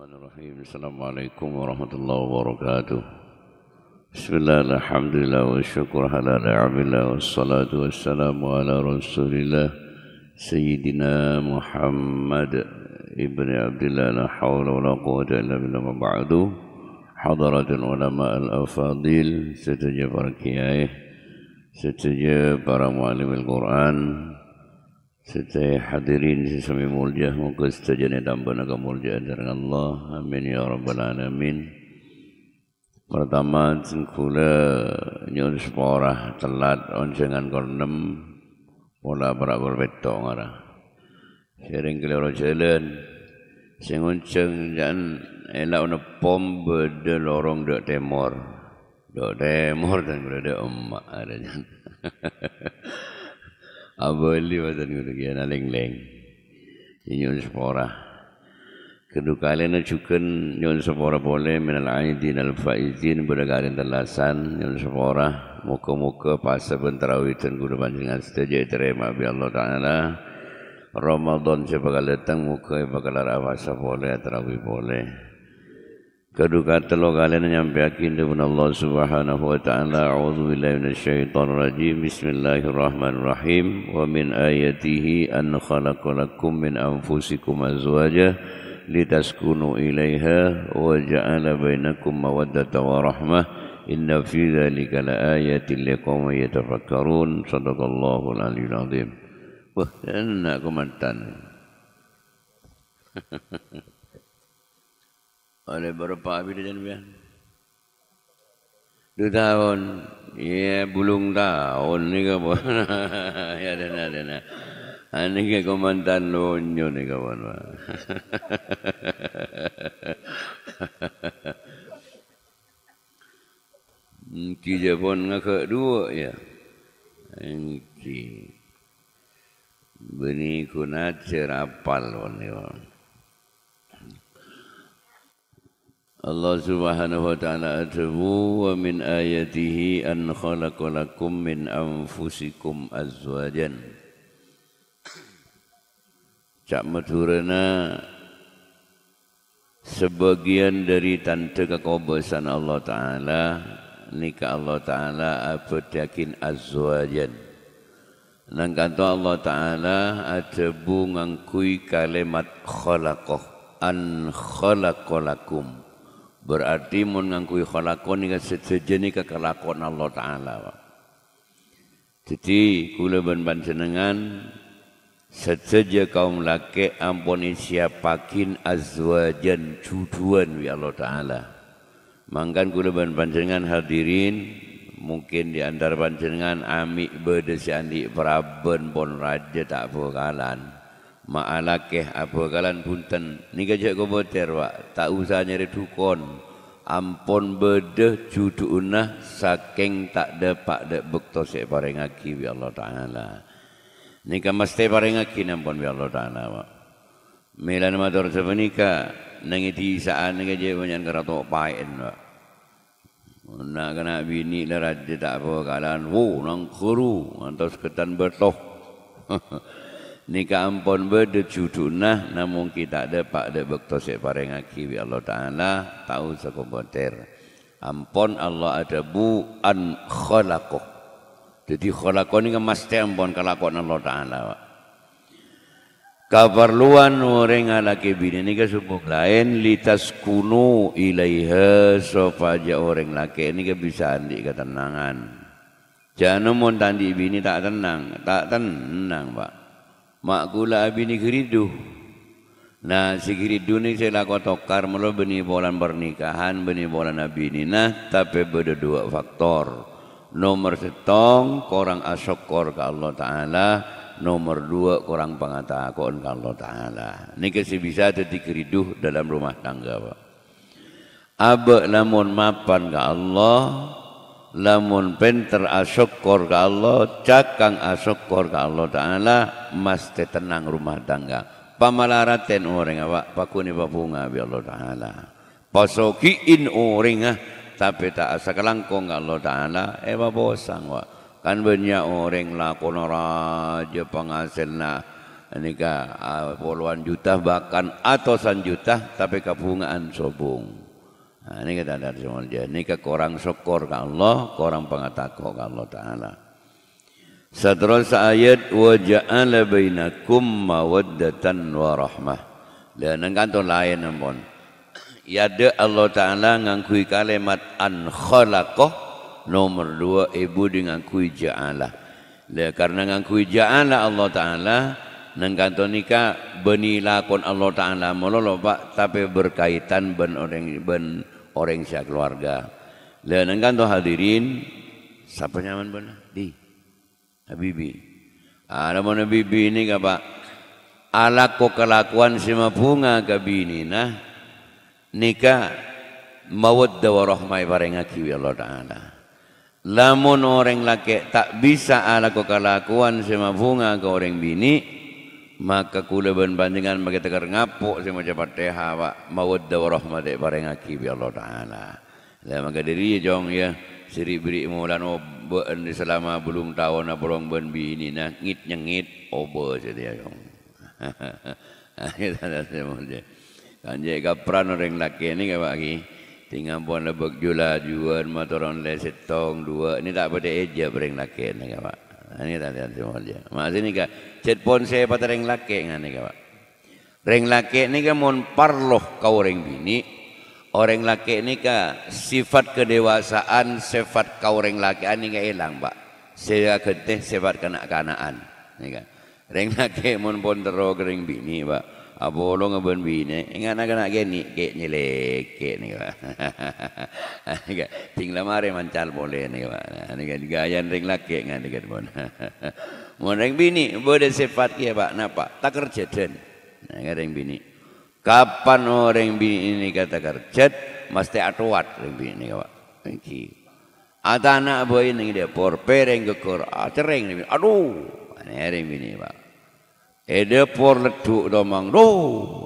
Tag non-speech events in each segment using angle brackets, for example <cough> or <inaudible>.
الرحمن الرحيم السلام عليكم ورحمة الله وبركاته بسم الله الحمد لله والشكر على نعم الله والصلاة والسلام على رسول الله سيدنا محمد ابن عبد الله لا حول ولا قوة إلا بالله ما بعد حضرة العلماء الأفاضل ستجي para kiai معلم القرآن Serta hadirin di sami mulia Moga serta jenis naga mulia Dari Allah Amin ya Rabbal Alamin Pertama Kula Nyur seporah telat Onsengan kornem Pola berakul betok ngara Sering keliru jalan Sing onceng jan Elak una pom berde lorong dek temor Dek temor dan kuda dek emak Ada jan <laughs> Hahaha Abeli ah, wadan guru kian aling leng. Nyon sepora. Kedu kalian nacukan nyon sepora boleh menalai di dalam faizin beragarin terlasan nyon sepora. Muka muka pas pasal bentrawitan guru panjangan setuju terima bi Allah taala. Ramadan siapa datang muka siapa kalau rawat terawih boleh. Kaduka telok alena nyampe akin dengan Allah Subhanahu wa taala. A'udzu billahi minasyaitonir rajim. Bismillahirrahmanirrahim. Wa min ayatihi an khalaqalakum min anfusikum azwaja litaskunu ilaiha wa ja'ala bainakum mawaddata wa rahmah. Inna fi dhalika laayatil liqaumin yatafakkarun. Shadaqallahu al-'aliyyul 'adzim. Wah, enak komentar. <laughs> Ada berapa abis dia jenis Dua tahun. Ya, yeah, bulung tahun ni ke pun. <laughs> ya, dah, dah, ha, dah. Ini ke komandan lonyo ni ke pun. Nanti <laughs> je pun ngakak dua, ya. Nanti. Benih kunat serapal pun ni pun. Allah Subhanahu wa taala atabu wa min ayatihi an khalaqa min anfusikum azwajan. Cak madhurana sebagian dari tante kekobosan Allah taala nikah Allah taala abadakin yakin azwajan. Nang kata Allah taala atabu ngangkui kalimat khalaqah an khalaqa berarti mun ngangkui khalaqon ing sejenis kekelakon Allah taala. Jadi kula ben panjenengan sejaja kaum laki ampun pakin azwajan juduan wi Allah taala. Mangkan kula ben panjenengan hadirin mungkin di antara panjenengan amik bede si andi praben pon raja tak bukalan. kalan. Ma'alakeh apa kalan punten Ni kajak kau boter wak Tak usah nyari dukon Ampun bedah judu'unah Saking tak ada pak dek bukto Sik paring aki Ya Allah Ta'ala Ni kan mesti paring aki Nampun ya Allah Ta'ala pak. Mila nama tu rasa penika tisaan ni kajak Banyak kena tok pahit wak Nak kena bini lah raja tak apa Kalan wu nang kuru Antos ketan bertoh <laughs> nikah ampun berde judunah namun kita ada pak ada bekto se pareng aki bi Allah taala tahu sekomponter. ampun Allah ada bu an khalaqo jadi khalaqo ini kemaste ampun kelakuan Allah taala Kaperluan orang laki ni ke kesubuk lain litas kuno ilaiha sofaja orang laki ini bisa andi ketenangan. Jangan mohon tandi bini tak tenang, tak tenang pak mak gula abi ni geridu. Nah, si geridu ni saya lah tokar mula bini bolan pernikahan, bini bolan abi ni. Nah, tapi berdua dua faktor. Nomor setong, korang asok kor, ke Allah Ta'ala. Nomor dua, korang pengatah pengatakan ke Allah Ta'ala. Ini kasi bisa jadi geriduh dalam rumah tangga, Pak. Abak namun mapan ke Allah, lamun penter asyukur ke Allah cakang asyukur ke Allah taala mesti tenang rumah tangga pamalaraten uring awak pakuni bapunga bi Allah taala pasoki in tapi tak asa kelangkong ke Allah taala ewa bosang wa kan banyak orang lah kono raja nak nika ah, puluhan juta bahkan atau san juta tapi kapungan sobung Nah, ha, ini kita ada di semua dia. Ini kekurang syukur ke Allah, kekurang pengetahuan ke Allah Ta'ala. Seterusnya ayat waja'ala bainakum mawaddatan wa rahmah. Dan ini kantor lain pun. Ya de Allah Ta'ala ngangkui kalimat an khalaqah nomor dua ibu dengan kui ja'ala. Ya, karena ngangkui kui ja'ala Allah Ta'ala, Nang kanto nika benilah kon Allah Taala mololo pak tapi berkaitan ben orang ben orang sia keluarga. Leuneung kan tuh hadirin siapa nyaman benar di Habibi. Ada ah, mana bibi ini ka Pak? Alak ko kelakuan si mapunga ka bini nah nikah mawadda wa rahmai barengan ki ya Allah taala. Lamun orang laki tak bisa ala ko kelakuan si mapunga ka orang bini, maka kula ben panjenengan bagi tekar ngapuk sing maca Fatihah wa mawadda wa rahmatik bareng aki bi Allah taala. Lah maka diri jong ya siri beri mulan oh, ben selama belum tahun na borong ben bini na ngit nyengit oba jadi ya jong. <laughs> Kanje kapran orang laki ni ke pagi tinggal pun lebek jula juan motoron lesetong dua ini tak boleh eja bereng laki ni kapak ini ah, tak lihat semua dia. Mas ini kak, pon saya pada ring laki ngan ini kak. Ring laki ini kak mohon parloh kau ring bini. Orang oh, laki ini kak sifat kedewasaan, sifat kau ring laki ini ah, kak hilang pak. Saya kete sifat kanak-kanakan. Ring laki mohon pon terok ring bini pak. Apa orang yang berbi ni? nak nak gini, kek ni lekek ni. <laughs> Ting lama hari mancal boleh ni. Ini kan gaya ring laki ngan dekat pun. Mau <laughs> ring bini, boleh sifat dia pak. Napa? Tak kerja dan. Ingat ring bini. Kapan orang oh bini ini kata kerja? Mesti atuat ring bini ni pak. Ini. Ada anak boy ini dia porpering kekor? kor, cereng ah, ni. Aduh, ini ring bini pak. Ede por leduk domang do.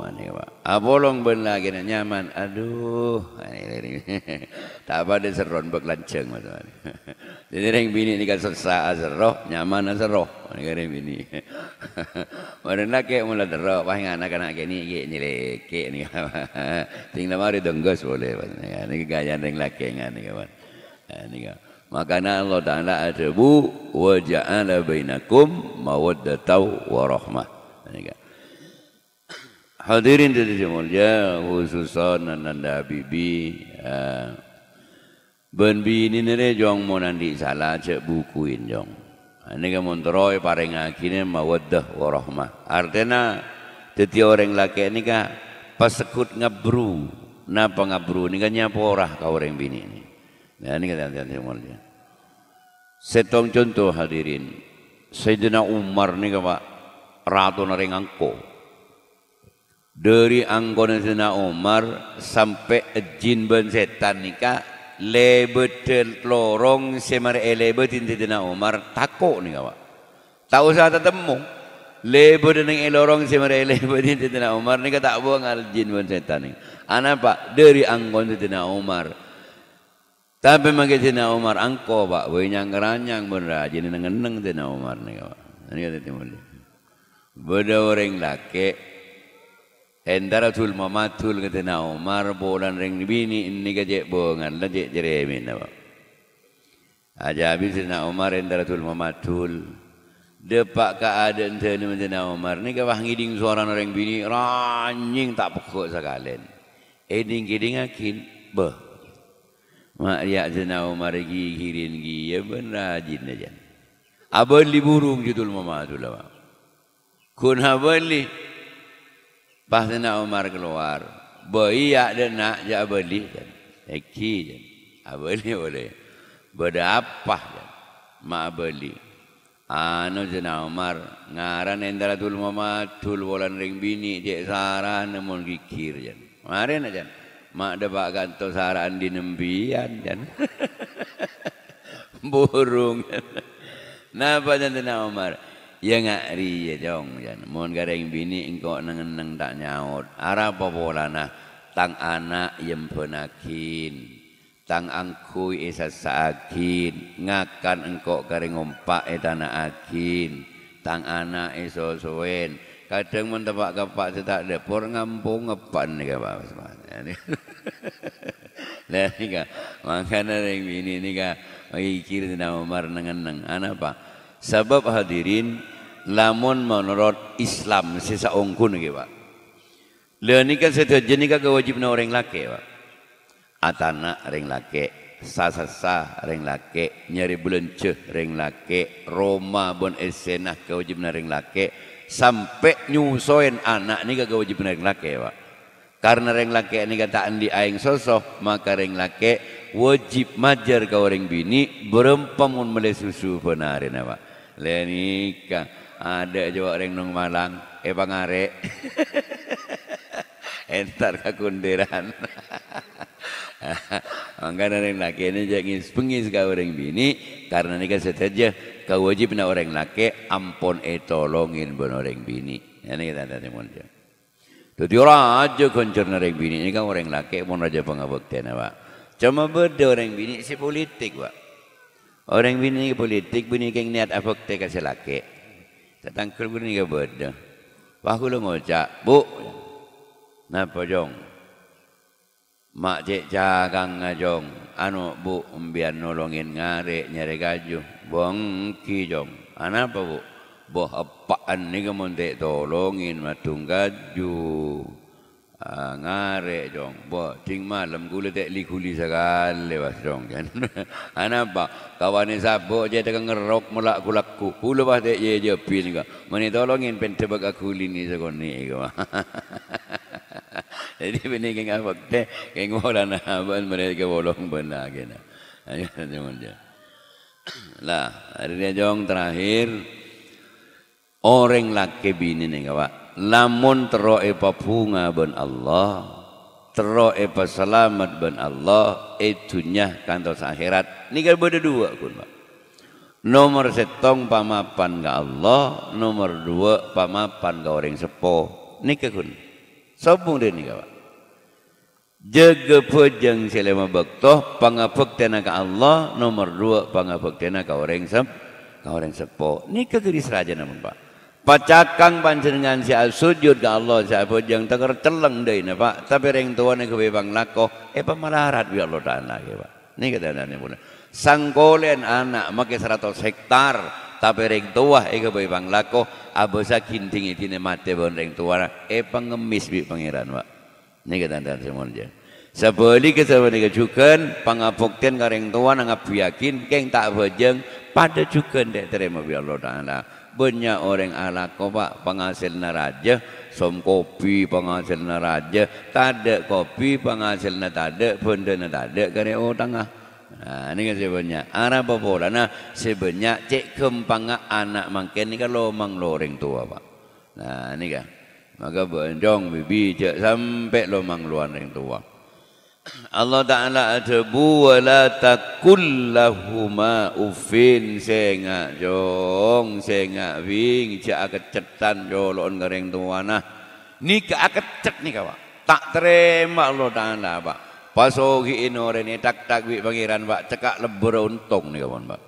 Ani wa. Abolong ah, ben lagi nak nyaman. Aduh. Ani ni. <laughs> Tak apa dia seron bek lanceng mas. <laughs> Jadi ring bini ni kan sesak azroh, ah, nyaman azroh. Ah, Ani kering kan bini. Mana nak ke mula azroh? Wah ingat anak anak ni ke ni leke ni. <laughs> Ting nama hari donggos boleh. Ani kan, gaya ring laki ngan ni kawan. Ani ha, kawan. Makana Allah Ta'ala adabu wa ja'ala bainakum mawaddatau wa rahmat. Ya. Hadirin di mulia khususnya nanda bibi ben bi ini nere jong mau nanti salah cek bukuin jong. Ha, ini kan montroy paring akhirnya mawadah warahmah. Artinya jadi orang laki ini kan pasekut ngabru. Napa ngabru? Ini kan nyapa orang kau orang bini ini. Nah ya, ini kan nanti mulia. Setong contoh hadirin. Sayyidina Umar ni kan pak ratu nering angko. Dari anggona sena Omar sampai jin ben setan nika lebet lorong semar elebet inti dina Umar takok nika wak. Tak usah tetemu. Lebo dening elorong si mereka lebo di tina Umar ni kata abu ngal jin bun setan ni. Anapa ah, dari angkon di tina Umar. Tapi mangke tina Omar angko pak. Wenyang keranyang bun rajin neng neng tina Umar ni kawan. Ini kata timur. Beda orang laki Hendara tul mamatul kata na Umar bolan ring bini ini kaje bongan la jek jeremin apa. Aja habis na Umar hendara tul mamatul. Depak ka ada ente ni mente na Umar ni kawah ngiding suara orang bini ranjing tak pekok sakalen. Eding giding akin bah. Mak ya jena Umar gigi girin gigi, ya ben rajin aja. Abang liburung judul mamatul apa. Kun habali. Pas dia nak Umar keluar. Beriak dia nak je habali. Eki je. Habali boleh. Berapa je. Mak habali. Anu je nak Umar. Ngaran endara tul mama. Tul bolan ring bini. Cik Sarah namun kikir je. Mari nak je. Mak dapat gantung saran di nembian je. <laughs> Burung. <laughs> Kenapa je nak Umar. Umar. Ya enggak, ri ya jong ya. Mun gareng bini engko neng-neng tak nyaut. Ara popolana tang anak yempenakin. Tang angkui isa eh saakin. Ngakan engko gareng ompak etana eh akin. Tang anak iso eh suwen. Kadang mun tepak kepak tetak depur ngampung ngepan ni ka bapak <laughs> Lah ni Mangkana ring bini ni ka. Mengikir tina umar neng-neng. Anak pak. Sebab hadirin lamun menurut Islam sisa ongkun ni pak. Lain kan setiap jenis kan kewajibnya orang laki pak. Atana orang laki, sasasa orang laki, nyari bulan ceh orang laki, Roma bon esenah kewajibnya orang laki, sampai nyusoin anak ni kan kewajibnya orang laki pak. Karena orang laki ni kata andi aing sosoh, maka orang laki wajib majar kau orang bini, berempamun mulai susu benar ini pak. Lain kan ada juga orang Nong malang eh pangare <laughs> entar kakundiran <laughs> Angkat orang laki ini jangan pengis kau orang bini, karena ni kan saja kau wajib nak orang laki ampon eh tolongin bun orang bini. Ini ya, kita tanya pun dia. Tadi orang aja kencur orang bini ni kan orang laki pun raja pengabuk tena pak. Cuma berdua orang bini si politik pak. Orang bini politik bini keng niat abuk tena kasih laki. Datang ke guru ni ke benda. Pak guru mengucap, Bu, kenapa jong? Mak cik cakang ah, jong. Anu bu, biar nolongin ngarik nyari gaju. Bongki jong. Kenapa ah, bu? Bu, apaan ni ke muntik tolongin matung gaju. Ah, ngarek jong bo ting malam gule tak li kuli sagal bas jong kan ana <laughs> ah, kawan ni sabo je tengah ngerok mulak kulakku pulo bas tek ye je pin ka mana tolongin pen tebak aku li ni ni <laughs> jadi bini keng apa keng geng bola na ban mereka bolong bena kena ayo jong je lah hari ni jong terakhir Orang laki bini ni kawan lamun teroe pa bunga ben Allah teroe pa selamat ben Allah itunya kantos akhirat kalau beda dua kun Pak nomor setong pamapan ka Allah nomor dua pamapan ka orang sepo niki kun sambung deh nih Pak jaga pejang selama waktu, pangapuk tena ka Allah nomor dua pangapuk tena ka orang sep ka orang sepo niki geris raja namun Pak pacakang panjenengan si al sujud ke Allah si Abu yang tengar celeng deh ini pak tapi orang tua ni kebebang lako apa eh, pak melarat biar Allah dah nak ya, pak Nih kata anaknya pun sangkolen anak maka seratus hektar tapi orang tua ni kebebang lako Abu saya kinting itu ini mati pun orang tua eh pengemis bi pangeran pak Nih kata anaknya pun dia sebeli ke sebeli ke juga pengapukten ke ring tua nangap yakin keng tak bejeng pada juga tidak terima biar Allah dah nak benya orang ala kopa penghasil neraja som kopi penghasil neraja ada kopi penghasil tak ada, benda tak ada, kare o tengah Nah, ini kan sebenarnya. Arah apa lah? Nah, sebenarnya cek kempangak anak mangkin ini kan lo mang loring tua pak. Nah, ini kan. Maka bonjong bibi cek sampai lo mang loring tua. Allah Ta'ala ada buwala takullahuma ufin senga jong senga wing cak akat cetan jolon gareng tuana ah. ni ka akat cet ni kawa tak terima Allah Ta'ala ba pasogi orang ni tak tak wi pangeran pak cekak lebur untung ni kawan pak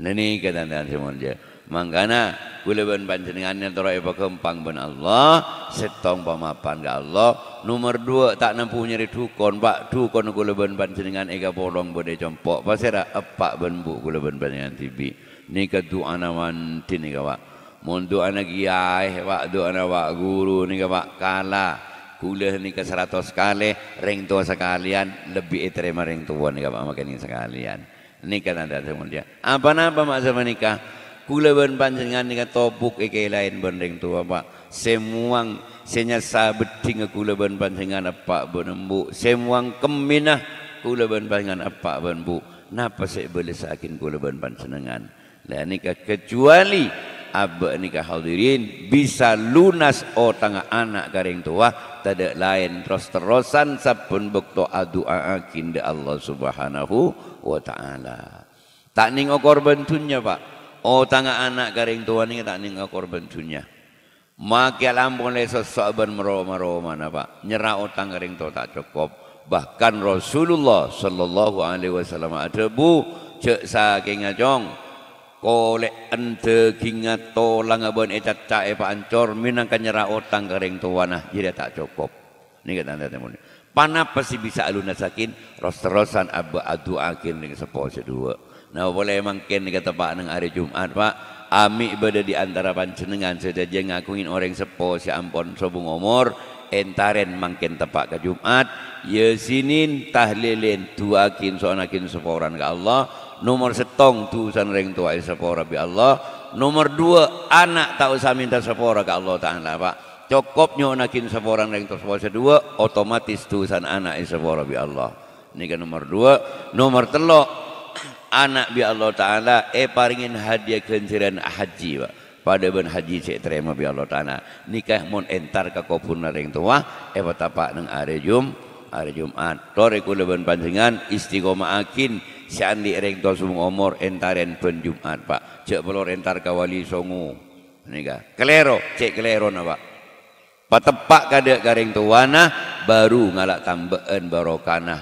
ni ni kadan dan semon Mangkana kula ben panjenengan antara ibu kempang ben Allah, setong pamapan ga Allah. Nomor dua tak nampu nyeri dukun, pak dukun kula ben panjenengan ega polong bodi jompok. Pasera epak ben bu kula ben panjenengan tibi. Ni ka wan nawan tin ni ka Mun doa na kiai, pak doa na guru ni ka pak kala. Kuliah ni ke seratus kali, ring tua sekalian, lebih terima ring tua ni ka pak makin sekalian. Kan nikah tanda semua dia. Apa-apa masa menikah? Kula ben panjenengan dengan topuk ike lain bending tua pak Semuang senya sabet tinga kula ben panjenengan apa benembu. Semuang keminah kula ben panjenengan apa benbu. Napa sik boleh sakin kula ben panjenengan. Lah ni kecuali abah nika ka hadirin bisa lunas otang anak kareng tua tada lain terus terusan sabun bekto adua akin de Allah subhanahu wa taala. Tak ning okor bentunya pak. Oh tangga anak garing tua ni tak nengah korban dunia. Maki alampun lesa sahabat meroh-meroh mana pak. Nyerah utang garing tua tak cukup. Bahkan Rasulullah sallallahu alaihi wasallam ada bu cek saking ajong kolek ente kinga tolang abon etat tak epa ancor minang kanyerah utang garing tuan nah jadi tak cukup. Nih kata anda temun. Panap sih bisa aluna sakin ros-rosan abu adu akin dengan sepol sedua. Nah boleh emang ken kata Pak neng hari Jumat Pak. Ami berada di antara pancenengan saja dia ngakuin orang sepo si ampon sobung omor entaren mungkin tepat ke Jumat yesinin ya tahlilin tuakin soanakin seporan ke Allah nomor setong tu san reng tua sepora bi Allah nomor dua anak tak usah minta sepora ke Allah ta'ala pak cukup nyonakin seporan reng tua sepora dua otomatis tu san anak sepora bi Allah ini kan nomor dua nomor telok anak bi Allah Taala e paringin hadiah kelenciran haji pak pada ben haji cek terima bi Allah Taala nikah mon entar ke kopun nareng tua e eh, betapa neng hari jum hari Jumat tore kule ben panjangan istiqomah akin si andi ereng tua sumung omor entaren ben Jumat pak cek pelor entar ke wali songo nika kelero cek kelero napa Patepak kada garing tuana baru ngalak tambeen barokana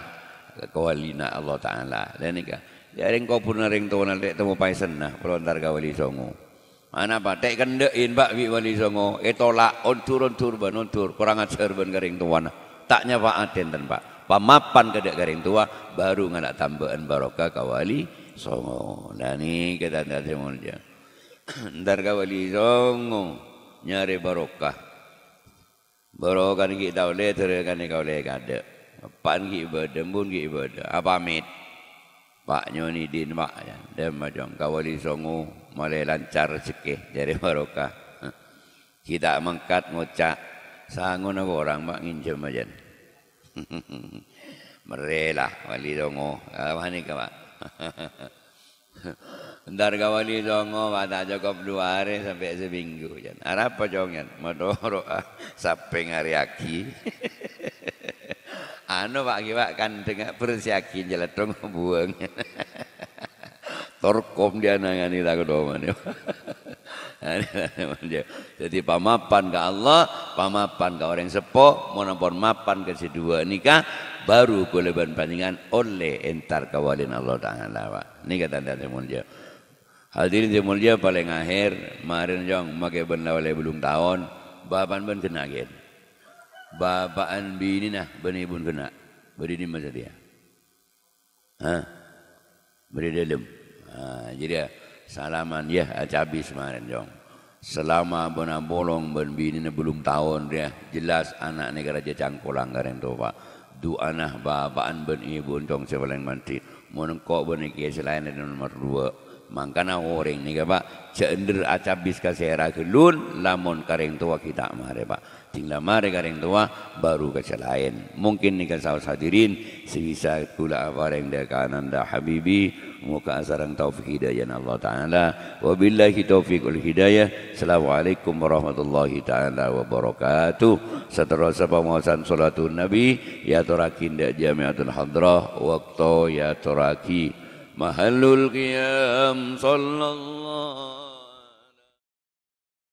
kewalina Allah Taala. Dan nikah. Ya ring kau pun ring tu nanti temu paisen lah. Kalau ntar kau wali songo. Mana pak? Tak kende in pak wi wali songo. Itu eh, lah untur untur ben untur. Kurang ajar ben kering tua nah. taknya pak aten dan pak. Pamapan kedek kering tua baru ngada tambahan barokah kau wali songo. Nah ni kita dah temu dia. <clears throat> Ntar kau wali songo nyari barokah Barokah ni kita boleh, terus kan ni kau boleh kade. Pan kita berdembun kita berde. Apa mit? Pak ni din pak ya. Dia macam kawali songo mulai lancar cekih dari <laughs> barokah. Kita mengkat ngocak sangun aku orang pak nginjem aja. <laughs> Merelah wali songo. Apa ni <laughs> kau pak? Ntar kawali songo pak tak cukup dua hari sampai seminggu. Jen. apa jongen? Madoro ah. sapeng hari aki anu pak kiwa kan dengan bersyakin jalan dong buang <laughs> torkom dia nangan ini doa doman jadi pamapan ke Allah pamapan ke orang sepo mau mapan ke si dua nikah baru boleh berpandingan oleh entar kawalin Allah ta'ala Nih kata dan dia hadirin dia mulia paling akhir marin jong make ben lawale belum tahun baban ben kenagen bapaan bini nah bani pun kena beri ni masa dia ha beri dia lem ha jadi salaman ya ha, acabi semarin jong selama bona bolong ben bini ni belum tahun dia jelas anak ni kerja cangkulang garen tu pak du bapaan ben ibu jong sebelang mantri mun ko ben ki selain dari nomor dua mangkana orang ni ka pak cender acabis ka sehera gelun lamun kareng tua kita mare pak tinggal mereka yang tua baru ke lain. Mungkin ni kan sahabat hadirin sebisa kula apa yang dia kanan dah habibi muka asarang taufik hidayah Allah taala wa billahi taufik wal hidayah. Assalamualaikum warahmatullahi taala wabarakatuh. setelah Seterusnya pemuasan salatun nabi ya turakin da jamiatul hadrah waktu ya turaki mahallul qiyam sallallahu